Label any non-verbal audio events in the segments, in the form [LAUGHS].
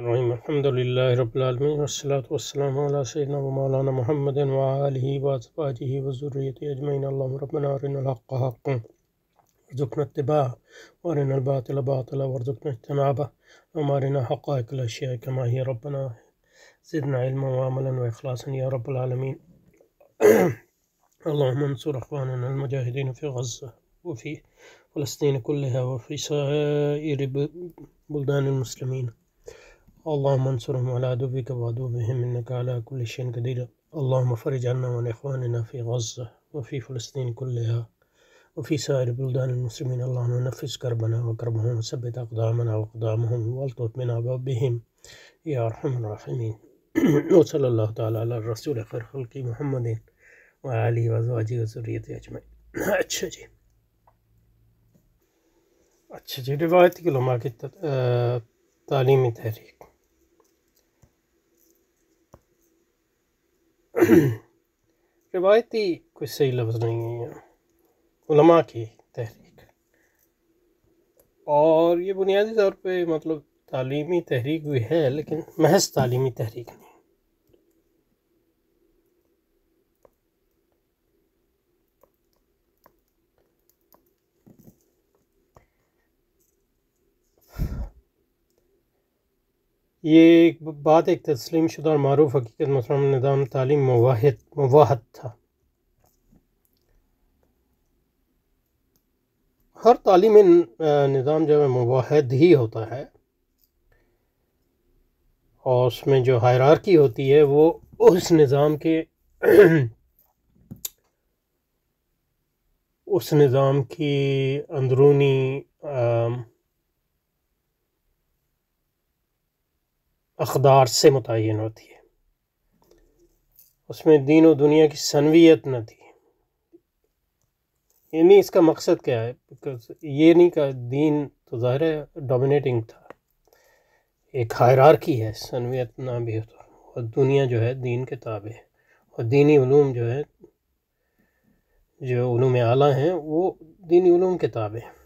الرحيم الحمد لله رب العالمين والصلاة والسلام على سيدنا ومولانا محمد وآله وأزواجه وذريته أجمعين اللهم ربنا أرنا الحق حقا وارزقنا اتباعه وأرنا الباطل باطلا وارزقنا اجتنابه اللهم أرنا حقائق الأشياء كما هي ربنا زدنا علما وعملا وإخلاصا يا رب العالمين [CLEARS THROAT] اللهم انصر إخواننا المجاهدين في غزة وفي فلسطين كلها وفي سائر بلدان المسلمين علام منصور اللہ کبادم کُلشین کل علامفر جانقان غزہ وفی فلسطین کُلّہ وفی سارب الدہ المسمین اللہفی کربنا و کرم ہوں سب اقدام ہوں وطمن ابم یا صلی اللہ الرسول رسول خلقی محمد وزواجی ضروریت اجمع [CLEARS THROAT] اچھا جی اچھا جی روایتی علماء کی تعلیمی تحریک [CLEARS THROAT] روایتی کوئی صحیح لفظ نہیں ہے یہاں علماء کی تحریک اور یہ بنیادی طور پہ مطلب تعلیمی تحریک بھی ہے لیکن محض تعلیمی تحریک نہیں یہ ایک بات ایک تسلیم شدہ اور معروف حقیقت مسلم نظام تعلیم مواحد مواحد تھا ہر تعلیم نظام جو ہے مواحد ہی ہوتا ہے اور اس میں جو حیرارکی ہوتی ہے وہ اس نظام کے [CLEARS THROAT] اس نظام کی اندرونی اقدار سے متعین ہوتی ہے اس میں دین و دنیا کی سنویت نہ تھی یعنی اس کا مقصد کیا ہے بکاز یہ نہیں کہا دین تو ظاہر ہے ڈومینیٹنگ تھا ایک حیرار کی ہے سنویت نہ بھی ہوتا اور دنیا جو ہے دین کے تابع ہے اور دینی علوم جو ہے جو علوم اعلیٰ ہیں وہ دینی علوم کے تابع ہیں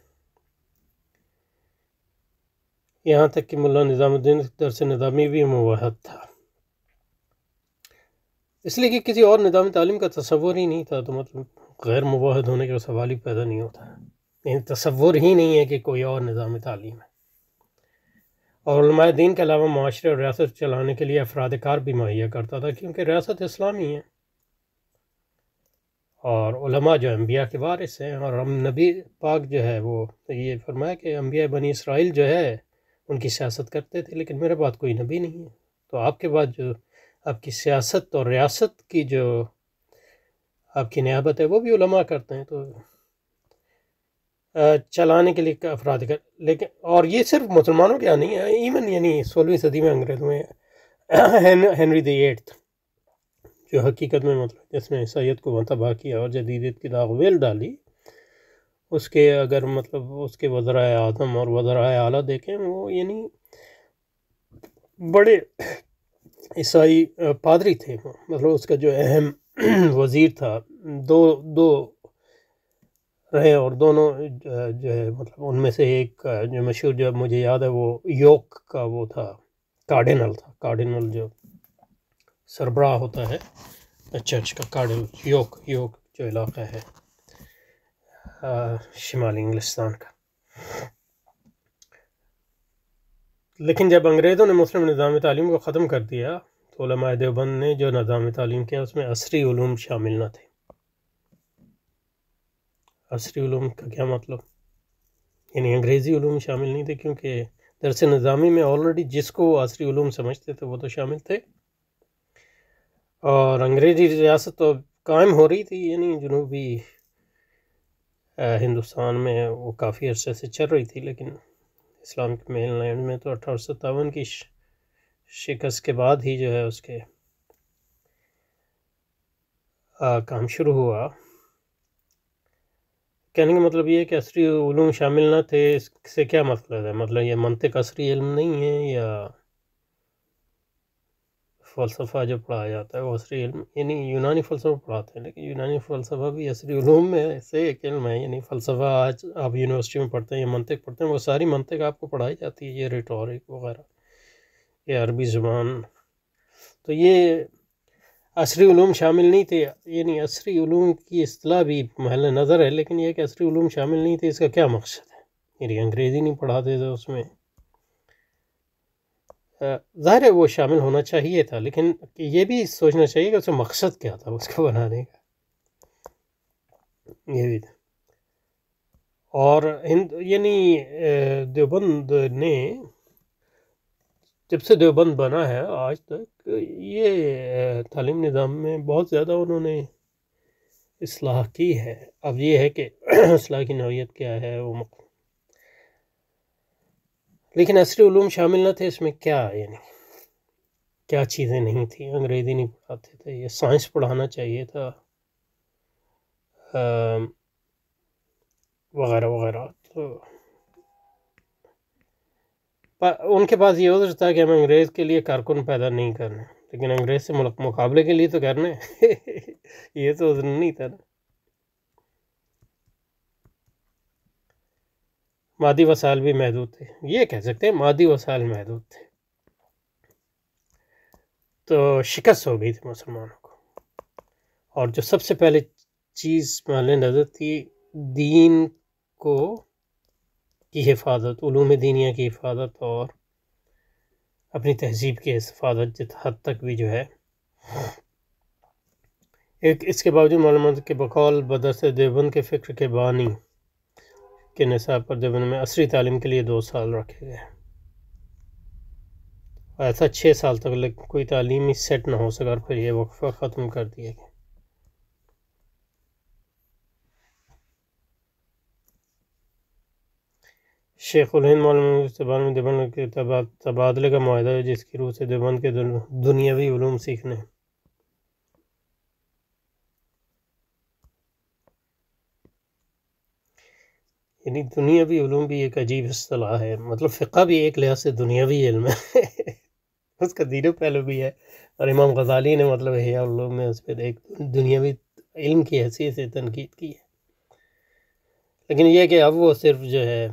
یہاں تک کہ ملہ نظام الدین درس نظامی بھی مواحد تھا اس لیے کہ کسی اور نظام تعلیم کا تصور ہی نہیں تھا تو مطلب غیر مواحد ہونے کا سوال ہی پیدا نہیں ہوتا یعنی تصور ہی نہیں ہے کہ کوئی اور نظام تعلیم ہے اور علماء دین کے علاوہ معاشرے اور ریاست چلانے کے لیے افراد کار بھی مہیا کرتا تھا کیونکہ ریاست اسلامی ہے اور علماء جو انبیاء کے وارث ہیں اور ہم نبی پاک جو ہے وہ یہ فرمایا کہ انبیاء بنی اسرائیل جو ہے ان کی سیاست کرتے تھے لیکن میرے بعد کوئی نبی نہیں ہے تو آپ کے بعد جو آپ کی سیاست اور ریاست کی جو آپ کی نیابت ہے وہ بھی علماء کرتے ہیں تو چلانے کے لیے افراد کر لیکن اور یہ صرف مسلمانوں کے یہاں نہیں ہے ایون یعنی سولہویں صدی میں انگریزوں میں ہینری دی ایٹھ جو حقیقت میں مطلب جس نے عیسائیت کو تباہ کیا اور جدید کی داغ ویل ڈالی اس کے اگر مطلب اس کے وزرائے اعظم اور وزرائے اعلیٰ دیکھیں وہ یعنی بڑے عیسائی پادری تھے وہ مطلب اس کا جو اہم وزیر تھا دو دو رہے اور دونوں جو ہے مطلب ان میں سے ایک جو مشہور جو مجھے یاد ہے وہ یوک کا وہ تھا کارڈینل تھا کارڈینل جو سربراہ ہوتا ہے چرچ کا اچھا، اچھا، کارڈینل یوک یوک جو علاقہ ہے شمالی انگلستان کا لیکن جب انگریزوں نے مسلم نظام تعلیم کو ختم کر دیا تو علماء دیوبند نے جو نظام تعلیم کیا اس میں عصری علوم شامل نہ تھے عصری علوم کا کیا مطلب یعنی انگریزی علوم شامل نہیں تھے کیونکہ درس نظامی میں آلریڈی جس کو وہ عصری علوم سمجھتے تھے وہ تو شامل تھے اور انگریزی ریاست تو قائم ہو رہی تھی یعنی جنوبی ہندوستان میں وہ کافی عرصے سے چل رہی تھی لیکن اسلامک مین لینڈ میں تو اٹھارہ سو ستاون کی شکست کے بعد ہی جو ہے اس کے کام شروع ہوا کہنے کا مطلب یہ کہ عصری علوم شامل نہ تھے اس سے کیا مطلب ہے مطلب یہ منطق عصری علم نہیں ہے یا فلسفہ جو پڑھایا جاتا ہے وہ عصری علم یعنی یونانی فلسفہ پڑھاتے ہیں لیکن یونانی فلسفہ بھی عصری علوم میں سے ایک علم ہے یعنی فلسفہ آج آپ یونیورسٹی میں پڑھتے ہیں یا منطق پڑھتے ہیں وہ ساری منطق آپ کو پڑھائی جاتی ہے یہ ریٹورک وغیرہ یہ عربی زبان تو یہ عصری علوم شامل نہیں تھے یعنی عصری علوم کی اصطلاح بھی محل نظر ہے لیکن یہ کہ عصری علوم شامل نہیں تھے اس کا کیا مقصد ہے یعنی انگریزی نہیں پڑھاتے تھے اس میں ظاہر ہے وہ شامل ہونا چاہیے تھا لیکن یہ بھی سوچنا چاہیے کہ اس کا مقصد کیا تھا اس کو بنانے کا یہ بھی تھا اور ہند یعنی دیوبند نے جب سے دیوبند بنا ہے آج تک یہ تعلیم نظام میں بہت زیادہ انہوں نے اصلاح کی ہے اب یہ ہے کہ [CLEARS THROAT] اصلاح کی نوعیت کیا ہے وہ لیکن عصری علوم شامل نہ تھے اس میں کیا یعنی کیا چیزیں نہیں تھیں انگریزی نہیں پڑھاتے تھے یہ سائنس پڑھانا چاہیے تھا وغیرہ وغیرہ تو ان کے پاس یہ ہو سکتا کہ ہم انگریز کے لیے کارکن پیدا نہیں کرنے لیکن انگریز سے ملک مقابلے کے لیے تو کرنے [LAUGHS] یہ تو نہیں تھا نا مادی وسائل بھی محدود تھے یہ کہہ سکتے ہیں مادی وسائل محدود تھے تو شکست ہو گئی تھی مسلمانوں کو اور جو سب سے پہلے چیز مال نظر تھی دین کو کی حفاظت علوم دینیا کی حفاظت اور اپنی تہذیب کی حفاظت جت حد تک بھی جو ہے ایک اس کے باوجود مولانا کے بقول بدرس دیوبند کے فکر کے بانی کے نصاب پر دیوبند میں عصری تعلیم کے لیے دو سال رکھے گئے ایسا چھ سال تک کوئی تعلیمی سیٹ نہ ہو سکا اور پھر یہ وقفہ ختم کر دیا گیا شیخ مولانا استبان میں دیوبند کے تبادلے کا معاہدہ ہے جس کی روح سے دیوبند کے دنیاوی علوم سیکھنے یعنی دنیاوی علوم بھی ایک عجیب اصطلاح ہے مطلب فقہ بھی ایک لحاظ سے دنیاوی علم ہے اس کا دین و پہلو بھی ہے اور امام غزالی نے مطلب حیا علوم میں اس پہ ایک دنیاوی علم کی حیثیت سے تنقید کی ہے لیکن یہ کہ اب وہ صرف جو ہے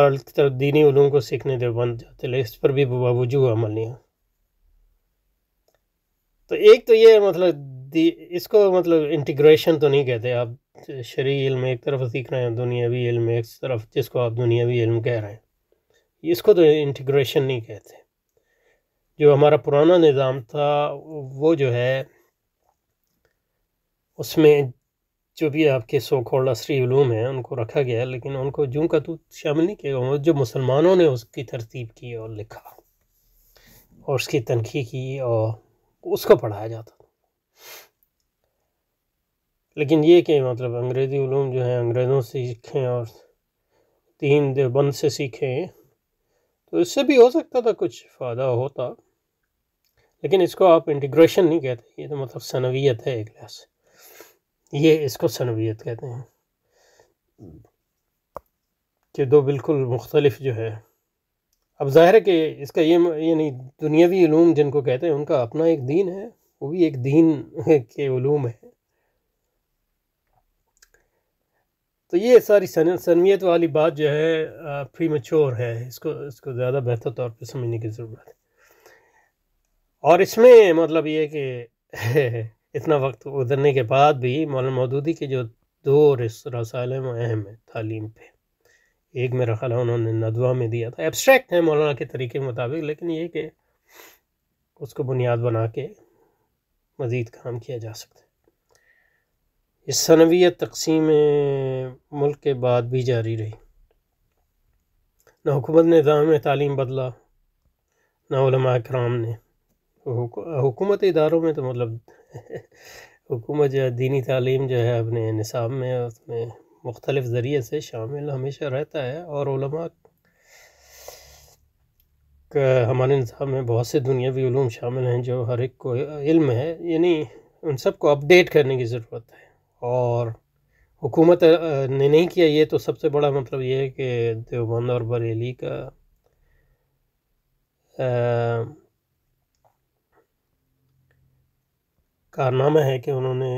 اور دینی علوم کو سیکھنے دے بند جاتے اس پر بھی باوجو عمل نہیں ہو تو ایک تو یہ مطلب مطلب اس کو مطلب انٹیگریشن تو نہیں کہتے آپ شرعی علم ایک طرف سیکھ رہے ہیں دنیاوی علم ایک طرف جس کو آپ دنیاوی علم کہہ رہے ہیں اس کو تو انٹیگریشن نہیں کہتے جو ہمارا پرانا نظام تھا وہ جو ہے اس میں جو بھی آپ کے سو کھوڑا سری علوم ہیں ان کو رکھا گیا لیکن ان کو جوں کا تو شامل نہیں کیا جو مسلمانوں نے اس کی ترتیب کی اور لکھا اور اس کی تنقیح کی اور اس کو پڑھایا جاتا تھا لیکن یہ کہ مطلب انگریزی علوم جو ہیں انگریزوں سے سیکھیں اور تین دیوبند بند سے سیکھیں تو اس سے بھی ہو سکتا تھا کچھ فائدہ ہوتا لیکن اس کو آپ انٹیگریشن نہیں کہتے یہ تو مطلب ثنویت ہے ایک لحاظ یہ اس کو ثنویت کہتے ہیں کہ دو بالکل مختلف جو ہے اب ظاہر ہے کہ اس کا یہ یعنی دنیاوی علوم جن کو کہتے ہیں ان کا اپنا ایک دین ہے وہ بھی ایک دین کے علوم ہے تو یہ ساری سنویت والی بات جو ہے پری مچور ہے اس کو اس کو زیادہ بہتر طور پہ سمجھنے کی ضرورت ہے اور اس میں مطلب یہ کہ [LAUGHS] اتنا وقت گزرنے کے بعد بھی مولانا مودودی کے جو دو رسائل ہیں وہ اہم ہیں تعلیم پہ ایک میرا خیال ہے انہوں نے ندوہ میں دیا تھا ایبسٹریکٹ ہے مولانا کے طریقے کے مطابق لیکن یہ کہ اس کو بنیاد بنا کے مزید کام کیا جا سکتا ہے اس سنویت تقسیم ملک کے بعد بھی جاری رہی نہ حکومت نے نظام میں تعلیم بدلا نہ علماء کرام نے حکومت اداروں میں تو مطلب [LAUGHS] حکومت جو ہے دینی تعلیم جو ہے اپنے نصاب میں اس میں مختلف ذریعے سے شامل ہمیشہ رہتا ہے اور علماء کا ہمارے نصاب میں بہت سے دنیاوی علوم شامل ہیں جو ہر ایک کو علم ہے یعنی ان سب کو اپڈیٹ کرنے کی ضرورت ہے اور حکومت نے نہیں کیا یہ تو سب سے بڑا مطلب یہ ہے کہ دیوبند اور بریلی کا کارنامہ ہے کہ انہوں نے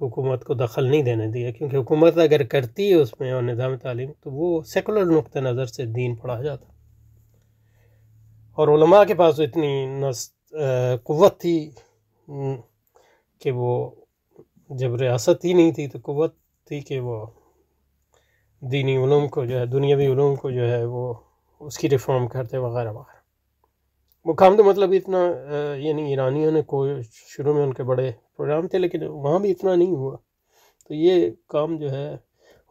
حکومت کو دخل نہیں دینے دیا کیونکہ حکومت اگر کرتی ہے اس میں اور نظام تعلیم تو وہ سیکولر نقطۂ نظر سے دین پڑھا جاتا اور علماء کے پاس اتنی قوت تھی کہ وہ جب ریاست ہی نہیں تھی تو قوت تھی کہ وہ دینی علوم کو جو ہے دنیاوی علوم کو جو ہے وہ اس کی ریفارم کرتے وغیرہ وغیرہ وہ کام تو مطلب اتنا یعنی ایرانیوں نے کو شروع میں ان کے بڑے پروگرام تھے لیکن وہاں بھی اتنا نہیں ہوا تو یہ کام جو ہے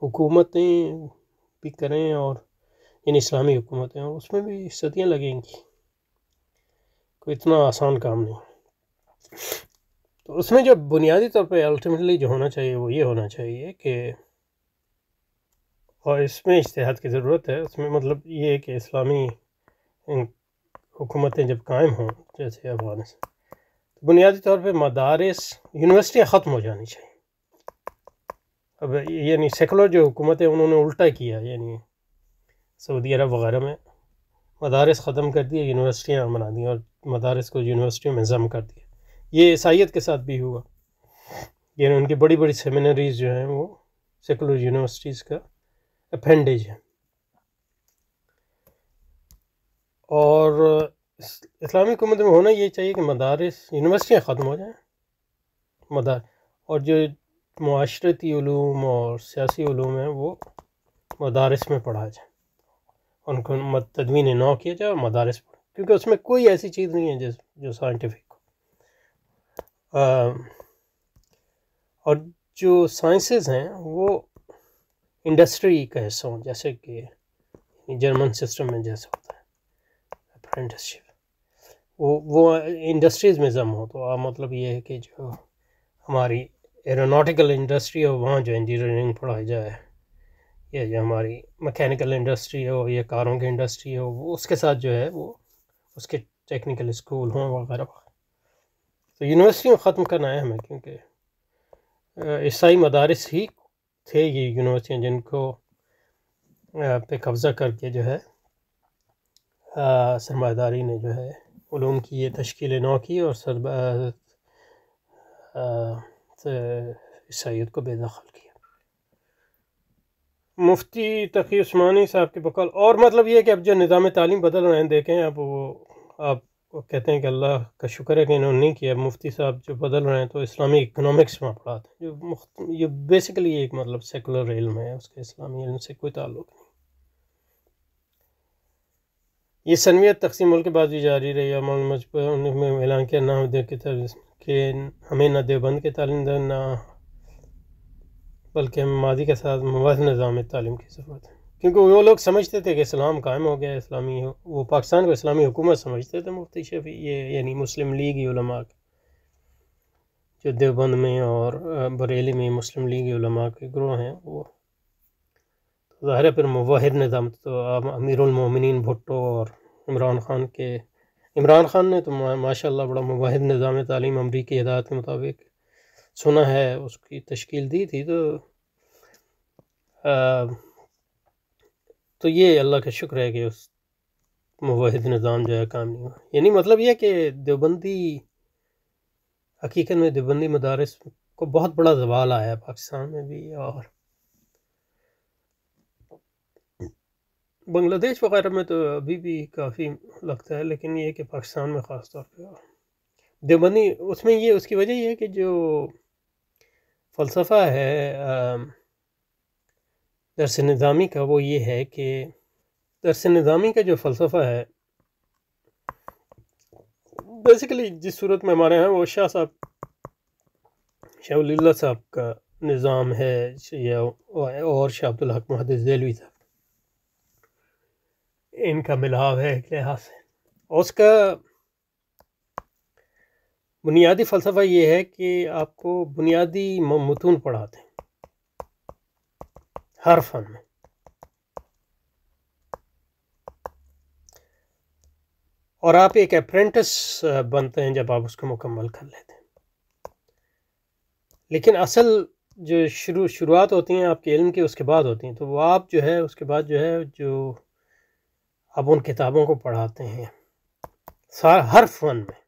حکومتیں بھی کریں اور یعنی اسلامی حکومتیں اس میں بھی صدیاں لگیں گی کوئی اتنا آسان کام نہیں تو اس میں جو بنیادی طور پہ الٹیمیٹلی جو ہونا چاہیے وہ یہ ہونا چاہیے کہ اور اس میں اشتہاد کی ضرورت ہے اس میں مطلب یہ ہے کہ اسلامی حکومتیں جب قائم ہوں جیسے افغانستان تو بنیادی طور پہ مدارس یونیورسٹیاں ختم ہو جانی چاہیے اب یعنی سیکولر جو حکومتیں انہوں نے الٹا کیا یعنی سعودی عرب وغیرہ میں مدارس ختم کر دیے یونیورسٹیاں بنا دیں اور مدارس کو یونیورسٹیوں میں ضم کر دیا یہ عیسائیت کے ساتھ بھی ہوا یعنی ان کی بڑی بڑی سیمینریز جو ہیں وہ سیکولر یونیورسٹیز کا اپینڈیج ہے اور اسلامی حکومت میں ہونا یہ چاہیے کہ مدارس یونیورسٹیاں ختم ہو جائیں مدار اور جو معاشرتی علوم اور سیاسی علوم ہیں وہ مدارس میں پڑھا جائیں ان کو تدوین نو کیا جائے اور مدارس پڑھیں کیونکہ اس میں کوئی ایسی چیز نہیں ہے جس جو سائنٹیفک اور جو سائنسز ہیں وہ انڈسٹری کا حصہ ہوں جیسے کہ یعنی جرمن سسٹم میں جیسا ہوتا ہے اپرینٹسشپ وہ وہ انڈسٹریز میں ضم ہو تو مطلب یہ ہے کہ جو ہماری ایروناٹیکل انڈسٹری ہو وہاں جو انجینئرنگ پڑھائی جائے یا جو ہماری مکینیکل انڈسٹری ہو یا کاروں کی انڈسٹری ہو وہ اس کے ساتھ جو ہے وہ اس کے ٹیکنیکل اسکول ہوں وغیرہ تو یونیورسٹیوں ختم کرنا ہے ہمیں کیونکہ عیسائی مدارس ہی تھے یہ یونیورسٹیاں جن کو پہ قبضہ کر کے جو ہے سرمایہ داری نے جو ہے علوم کی یہ تشکیل نو کی اور عیسائیت کو بے دخل کیا مفتی تقی عثمانی صاحب کے بقول اور مطلب یہ کہ اب جو نظام تعلیم بدل رہے ہیں دیکھیں اب وہ آپ وہ کہتے ہیں کہ اللہ کا شکر ہے کہ انہوں نے نہیں کیا مفتی صاحب جو بدل رہے ہیں تو اسلامی اکنامکس وہاں پڑھاتے ہیں جو بیسیکلی ایک مطلب سیکولر علم ہے اس کے اسلامی علم سے کوئی تعلق نہیں یہ سنویت تقسیم کے بعد بھی جاری رہی مجھ میں اعلان کیا نہ کہ ہمیں نہ دیوبند کے تعلیم دیں نہ بلکہ ہم ماضی کے ساتھ نظام تعلیم کی ضرورت ہے کیونکہ وہ لوگ سمجھتے تھے کہ اسلام قائم ہو گیا اسلامی وہ پاکستان کو اسلامی حکومت سمجھتے تھے مفتی شفیع یہ یعنی مسلم لیگ علماء جو دیوبند میں اور بریلی میں مسلم لیگ علماء کے گروہ ہیں وہ تو ظاہر ہے پھر مواحد نظام تو امیر المومنین بھٹو اور عمران خان کے عمران خان نے تو ماشاء اللہ بڑا مواحد نظام تعلیم امریکی ہدایت کے مطابق سنا ہے اس کی تشکیل دی تھی تو تو یہ اللہ کا شکر ہے کہ اس موحد نظام جو ہے کام نہیں ہوا یعنی مطلب یہ کہ دیوبندی حقیقت میں دیوبندی مدارس کو بہت بڑا زوال آیا ہے پاکستان میں بھی اور بنگلہ دیش وغیرہ میں تو ابھی بھی کافی لگتا ہے لیکن یہ کہ پاکستان میں خاص طور پہ دیوبندی اس میں یہ اس کی وجہ یہ ہے کہ جو فلسفہ ہے درس نظامی کا وہ یہ ہے کہ درس نظامی کا جو فلسفہ ہے بیسیکلی جس صورت میں ہمارے ہیں وہ شاہ صاحب شاہ اللہ صاحب کا نظام ہے اور شاہ عبدالحق محدوی صاحب ان کا ملاو ہے ایک لحاظ سے اس کا بنیادی فلسفہ یہ ہے کہ آپ کو بنیادی متون پڑھاتے ہیں فن میں اور آپ ایک اپرینٹس بنتے ہیں جب آپ اس کو مکمل کر لیتے ہیں لیکن اصل جو شروع شروعات ہوتی ہیں آپ کے علم کی اس کے بعد ہوتی ہیں تو وہ آپ جو ہے اس کے بعد جو ہے جو آپ ان کتابوں کو پڑھاتے ہیں ہر فن میں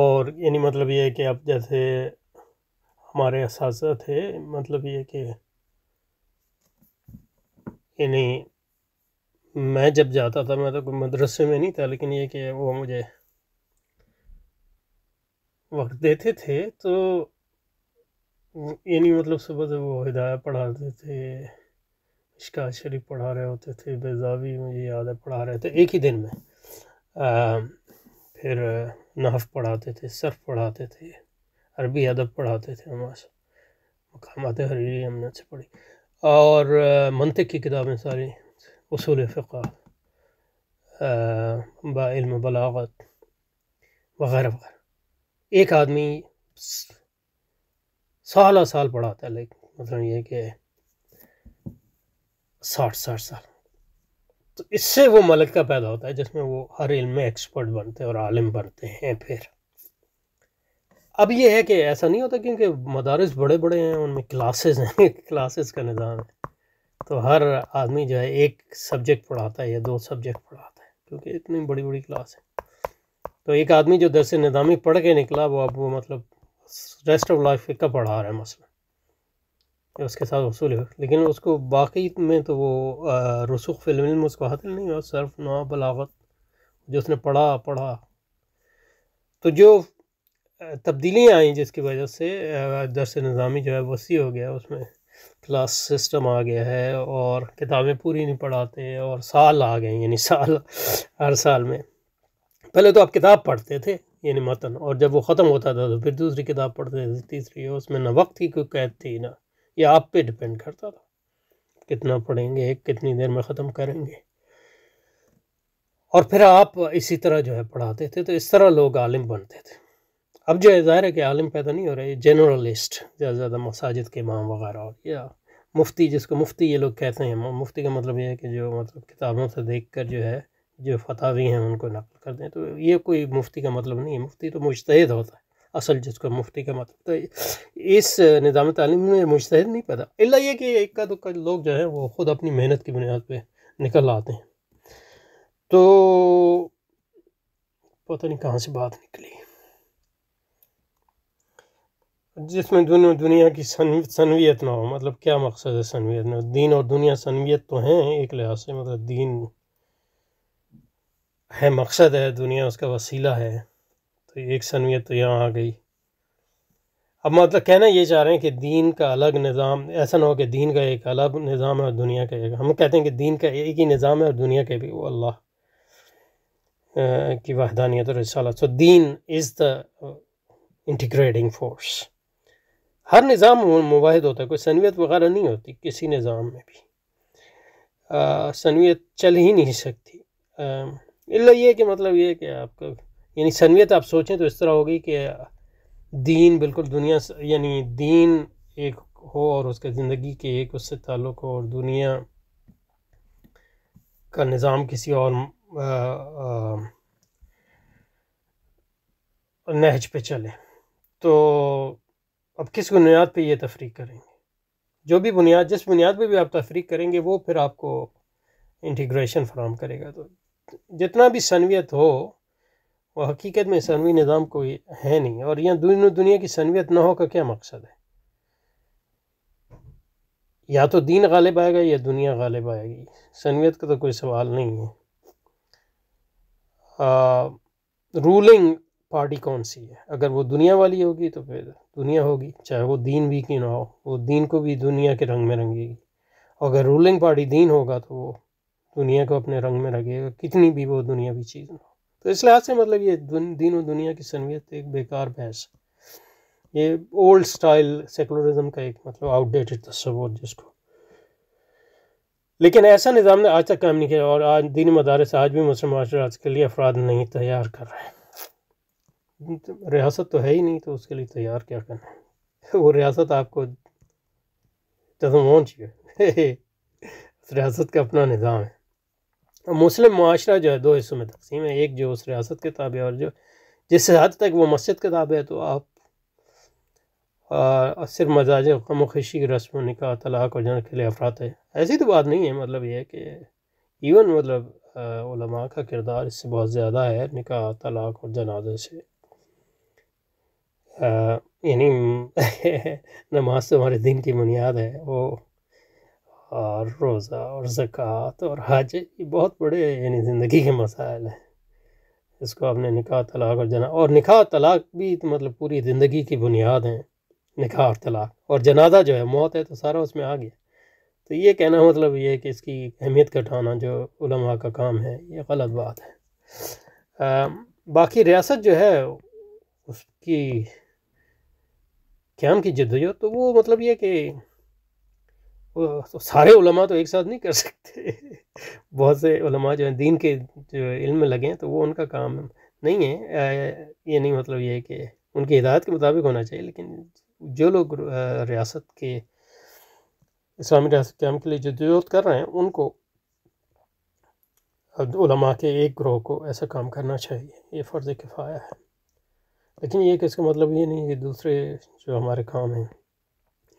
اور یعنی مطلب یہ ہے کہ آپ جیسے ہمارے اساتذہ تھے مطلب یہ کہ یعنی میں جب جاتا تھا میں تو کوئی مدرسے میں نہیں تھا لیکن یہ کہ وہ مجھے وقت دیتے تھے تو یعنی مطلب صبح سے وہ ہدایہ پڑھاتے تھے اشکا شریف پڑھا رہے ہوتے تھے بیزاوی مجھے یاد ہے پڑھا رہے تھے ایک ہی دن میں پھر نحف پڑھاتے تھے صرف پڑھاتے تھے عربی ادب پڑھاتے تھے سے مقامات حریری ہم نے سے پڑھی اور منطق کی کتابیں ساری اصول فقہ با علم بلاغت وغیرہ وغیرہ ایک آدمی سالہ سال پڑھاتا ہے لائک مطلب یہ کہ ساٹھ ساٹھ سال تو اس سے وہ ملک کا پیدا ہوتا ہے جس میں وہ ہر علم میں ایکسپرٹ بنتے ہیں اور عالم بنتے ہیں پھر اب یہ ہے کہ ایسا نہیں ہوتا کیونکہ مدارس بڑے بڑے ہیں ان میں کلاسز ہیں کلاسز [LAUGHS] کا نظام ہے تو ہر آدمی جو ہے ایک سبجیکٹ پڑھاتا ہے یا دو سبجیکٹ پڑھاتا ہے کیونکہ اتنی بڑی بڑی کلاس ہے تو ایک آدمی جو درس نظامی پڑھ کے نکلا وہ اب وہ مطلب ریسٹ آف لائف کا پڑھا رہا ہے مسئلہ اس کے ساتھ اصول ہے لیکن اس کو باقی میں تو وہ رسوخ رسوخل علم اس کو حاصل نہیں ہوا صرف نو بلاغت جو اس نے پڑھا پڑھا تو جو تبدیلیاں آئیں جس کی وجہ سے درس نظامی جو ہے وسیع ہو گیا اس میں کلاس سسٹم آ گیا ہے اور کتابیں پوری نہیں پڑھاتے اور سال آ گئے یعنی سال ہر سال میں پہلے تو آپ کتاب پڑھتے تھے یعنی متن اور جب وہ ختم ہوتا تھا تو پھر دوسری کتاب پڑھتے تھے تیسری اس میں نہ وقت کی کوئی قید تھی نہ یہ آپ پہ ڈپینڈ کرتا تھا کتنا پڑھیں گے کتنی دیر میں ختم کریں گے اور پھر آپ اسی طرح جو ہے پڑھاتے تھے تو اس طرح لوگ عالم بنتے تھے اب جو ہے ظاہر ہے کہ عالم پیدا نہیں ہو رہا یہ جنرلسٹ زیادہ زیادہ مساجد کے امام وغیرہ اور یا مفتی جس کو مفتی یہ لوگ کہتے ہیں مفتی کا مطلب یہ ہے کہ جو مطلب کتابوں سے دیکھ کر جو ہے جو فتحی ہیں ان کو نقل کر دیں تو یہ کوئی مفتی کا مطلب نہیں ہے مفتی تو مشتحد ہوتا ہے اصل جس کو مفتی کا مطلب تو اس نظام تعلیم میں مشتحد نہیں پیدا اللہ یہ کہ اکا دکا لوگ جو ہیں وہ خود اپنی محنت کی بنیاد پہ نکل آتے ہیں تو پتہ نہیں کہاں سے بات نکلی جس میں دونوں دنیا کی سنویت نہ ہو مطلب کیا مقصد ہے سنویت نہ دین اور دنیا سنویت تو ہیں ایک لحاظ سے مطلب دین ہے مقصد ہے دنیا اس کا وسیلہ ہے تو ایک سنویت تو یہاں آ گئی اب مطلب کہنا یہ چاہ رہے ہیں کہ دین کا الگ نظام ایسا نہ ہو کہ دین کا ایک الگ نظام ہے اور دنیا کا ایک ہم کہتے ہیں کہ دین کا ایک ہی نظام ہے اور دنیا کا بھی وہ اللہ کی وحدانیت اور رسالت سو دین از دا انٹیگریٹنگ فورس ہر نظام مواحد ہوتا ہے کوئی سنویت وغیرہ نہیں ہوتی کسی نظام میں بھی سنویت چل ہی نہیں سکتی اللہ یہ کہ مطلب یہ کہ آپ کا یعنی سنویت آپ سوچیں تو اس طرح ہوگی کہ دین بالکل دنیا یعنی دین ایک ہو اور اس کے زندگی کے ایک اس سے تعلق ہو اور دنیا کا نظام کسی اور نہج پہ چلے تو اب کس بنیاد پہ یہ تفریق کریں گے جو بھی بنیاد جس بنیاد پہ بھی آپ تفریق کریں گے وہ پھر آپ کو انٹیگریشن فراہم کرے گا تو جتنا بھی سنویت ہو وہ حقیقت میں سنوی نظام کوئی ہے نہیں اور یہاں دونوں دنیا کی سنویت نہ ہو کا کیا مقصد ہے یا تو دین غالب آئے گا یا دنیا غالب آئے گی سنویت کا تو کوئی سوال نہیں ہے رولنگ پارٹی کون سی ہے اگر وہ دنیا والی ہوگی تو پھر دنیا ہوگی چاہے وہ دین بھی کی نہ ہو وہ دین کو بھی دنیا کے رنگ میں رنگے گی اگر رولنگ پارٹی دین ہوگا تو وہ دنیا کو اپنے رنگ میں رکھے گا کتنی بھی وہ دنیا بھی چیز نہ ہو تو اس لحاظ سے مطلب یہ دین و دنیا کی سنویت ایک بیکار بحث ہے یہ اولڈ سٹائل سیکولرزم کا ایک مطلب آؤٹ ڈیٹڈ تصور جس کو لیکن ایسا نظام نے آج تک کام نہیں کیا اور آج دینی مدارس آج بھی مسلم معاشرے آج کے لیے افراد نہیں تیار کر رہے ہیں ریاست تو ہے ہی نہیں تو اس کے لیے تیار کیا کرنا ہے وہ ریاست آپ کو اس ریاست کا اپنا نظام ہے مسلم معاشرہ جو ہے دو حصوں میں تقسیم ہے ایک جو اس ریاست کے تابع اور جو جس سے حد تک وہ مسجد کے تابع ہے تو آپ اکثر مزاج غم و خوشی کی رسم و نکاح طلاق اور جنا کے لیے افراد ہے ایسی تو بات نہیں ہے مطلب یہ ہے کہ ایون مطلب علماء کا کردار اس سے بہت زیادہ ہے نکاح طلاق اور جنازے سے یعنی [LAUGHS] نماز تو ہمارے دن کی بنیاد ہے وہ اور روزہ اور زکوٰۃ اور حج یہ بہت بڑے یعنی زندگی کے مسائل ہیں اس کو آپ نے نکاح طلاق اور جنا اور نکاح طلاق بھی تو مطلب پوری زندگی کی بنیاد ہیں نکاح اور طلاق اور جنازہ جو ہے موت ہے تو سارا اس میں آ گیا تو یہ کہنا مطلب یہ کہ اس کی اہمیت کٹانا جو علماء کا کام ہے یہ غلط بات ہے باقی ریاست جو ہے اس کی قیام کی جد تو وہ مطلب یہ کہ سارے علماء تو ایک ساتھ نہیں کر سکتے بہت سے علماء جو ہیں دین کے جو علم میں لگے ہیں تو وہ ان کا کام نہیں ہے یہ نہیں مطلب یہ کہ ان کی ہدایت کے مطابق ہونا چاہیے لیکن جو لوگ ریاست کے اسلامی ریاست قیام کے لیے جدوجہد کر رہے ہیں ان کو علماء کے ایک گروہ کو ایسا کام کرنا چاہیے یہ فرض کفایہ ہے لیکن یہ کہ اس کا مطلب یہ نہیں کہ دوسرے جو ہمارے کام ہیں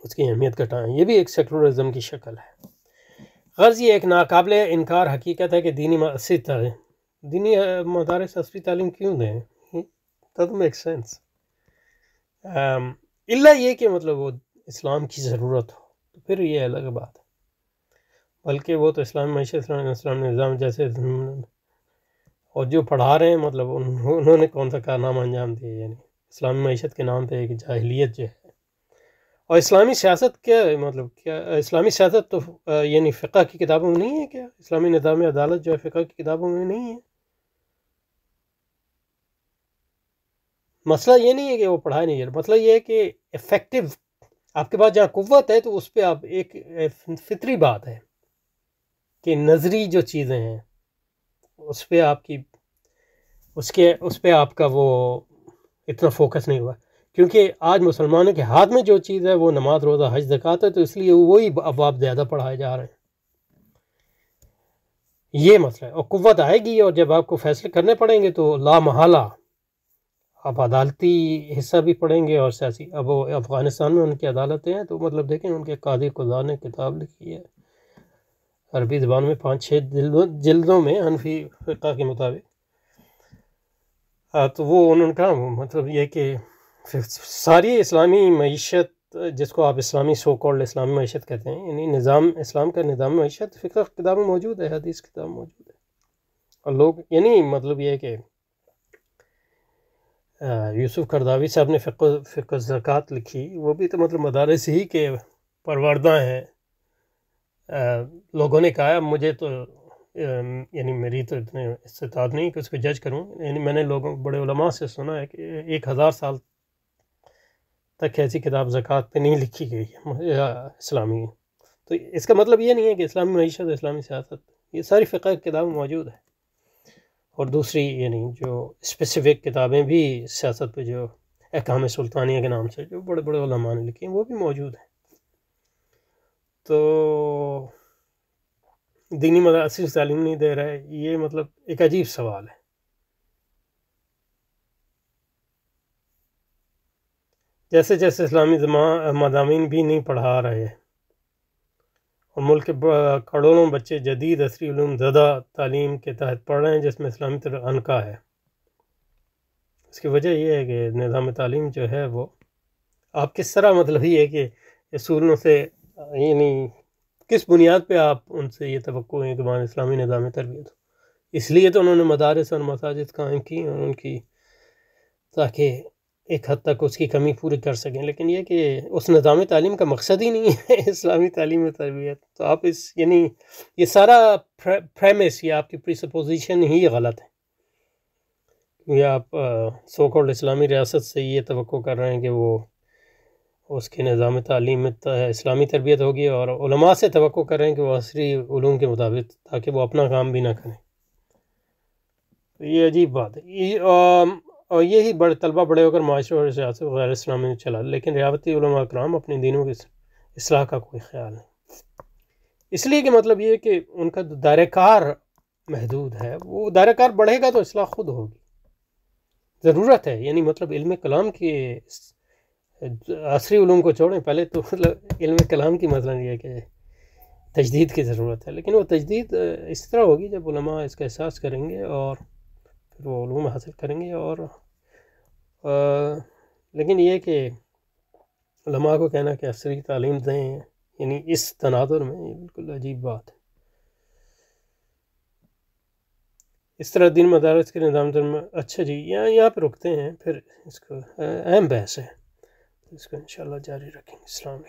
اس کی اہمیت کٹائیں یہ بھی ایک سیکولرزم کی شکل ہے غرض یہ ایک ناقابل انکار حقیقت ہے کہ دینی معصری تعلیم دینی مدارس عصری تعلیم کیوں دیں سینس اللہ یہ کہ مطلب وہ اسلام کی ضرورت ہو تو پھر یہ الگ بات ہے بلکہ وہ تو اسلام اسلام, اسلام نظام جیسے اور جو پڑھا رہے ہیں مطلب انہوں نے کون سا کارنامہ انجام دیا یعنی اسلامی معیشت کے نام پہ ایک جاہلیت جو ہے اور اسلامی سیاست کیا مطلب کیا اسلامی سیاست تو یعنی فقہ کی کتابوں میں نہیں ہے کیا اسلامی نظام عدالت جو ہے فقہ کی کتابوں میں نہیں ہے مسئلہ یہ نہیں ہے کہ وہ پڑھائے نہیں جا رہا مسئلہ یہ ہے کہ افیکٹو آپ کے پاس جہاں قوت ہے تو اس پہ آپ ایک فطری بات ہے کہ نظری جو چیزیں ہیں اس پہ آپ کی اس کے اس پہ آپ کا وہ اتنا فوکس نہیں ہوا کیونکہ آج مسلمانوں کے ہاتھ میں جو چیز ہے وہ نماز روزہ حج زکات ہے تو اس لیے وہی اب آپ زیادہ پڑھائے جا رہے ہیں یہ مسئلہ ہے اور قوت آئے گی اور جب آپ کو فیصلے کرنے پڑیں گے تو لا محالہ آپ عدالتی حصہ بھی پڑھیں گے اور سیاسی اب وہ افغانستان میں ان کی عدالتیں ہیں تو مطلب دیکھیں ان کے قاضی قضا نے کتاب لکھی ہے عربی زبان میں پانچ چھ جلدوں میں حنفی فقہ کے مطابق تو وہ ان کا مطلب یہ کہ ساری اسلامی معیشت جس کو آپ اسلامی سو کال اسلامی معیشت کہتے ہیں یعنی نظام اسلام کا نظام معیشت فقہ کتاب میں موجود ہے حدیث کتاب موجود ہے اور لوگ یعنی مطلب یہ کہ یوسف کرداوی صاحب نے فقہ فقہ زکوٰۃ لکھی وہ بھی تو مطلب مدارس ہی کے پروردہ ہیں لوگوں نے کہا اب مجھے تو یعنی میری تو اتنے استطاعت نہیں کہ اس کو جج کروں یعنی میں نے لوگوں بڑے علماء سے سنا ہے کہ ایک ہزار سال تک ایسی کتاب زکوٰۃ پہ نہیں لکھی گئی ہے اسلامی تو اس کا مطلب یہ نہیں ہے کہ اسلامی معیشت اور اسلامی سیاست یہ ساری فقہ کتاب موجود ہے اور دوسری یعنی جو اسپیسیفک کتابیں بھی سیاست پہ جو احکام سلطانیہ کے نام سے جو بڑے بڑے علماء نے لکھی ہیں وہ بھی موجود ہیں تو دینی مداص تعلیم نہیں دے رہے یہ مطلب ایک عجیب سوال ہے جیسے جیسے اسلامی مضامین بھی نہیں پڑھا رہے اور ملک کے کروڑوں بچے جدید عصری علوم زدہ تعلیم کے تحت پڑھ رہے ہیں جس میں اسلامی تر انکا ہے اس کی وجہ یہ ہے کہ نظام تعلیم جو ہے وہ آپ کس طرح مطلب یہ ہے کہ اصولوں سے یعنی کس بنیاد پہ آپ ان سے یہ توقع ہیں کہ وہاں اسلامی نظام تربیت ہو اس لیے تو انہوں نے مدارس اور مساجد قائم کی اور ان کی تاکہ ایک حد تک اس کی کمی پوری کر سکیں لیکن یہ کہ اس نظام تعلیم کا مقصد ہی نہیں ہے [LAUGHS] اسلامی تعلیم و تربیت تو آپ اس یعنی یہ سارا پریمس یا آپ کی پریسپوزیشن ہی غلط ہے کیونکہ آپ سوکھ اسلامی ریاست سے یہ توقع کر رہے ہیں کہ وہ اس کے نظام تعلیم میں اسلامی تربیت ہوگی اور علماء سے توقع کریں کہ وہ عصری علوم کے مطابق تاکہ وہ اپنا کام بھی نہ کریں تو یہ عجیب بات ہے اور یہی بڑے طلبہ بڑے ہو کر معاشرے اور سیاست وغیرہ اسلام میں چلا لیکن ریاوتی علماء کرام اپنے دینوں کے اصلاح کا کوئی خیال نہیں اس لیے کہ مطلب یہ کہ ان کا جو دائرۂ کار محدود ہے وہ دائرۂ کار بڑھے گا تو اصلاح خود ہوگی ضرورت ہے یعنی مطلب علم کلام کے عصری علوم کو چھوڑیں پہلے تو مطلب علم کلام کی مثلاً مطلب یہ ہے کہ تجدید کی ضرورت ہے لیکن وہ تجدید اس طرح ہوگی جب علماء اس کا احساس کریں گے اور پھر وہ علوم حاصل کریں گے اور لیکن یہ کہ علماء کو کہنا کہ عصری تعلیم دیں یعنی اس تناظر میں یہ بالکل عجیب بات ہے اس طرح دین مدارس کے نظام درم اچھا جی یہاں یہاں پہ رکتے ہیں پھر اس کو اہم بحث ہے اس کو انشاءاللہ جاری رکھیں اسلام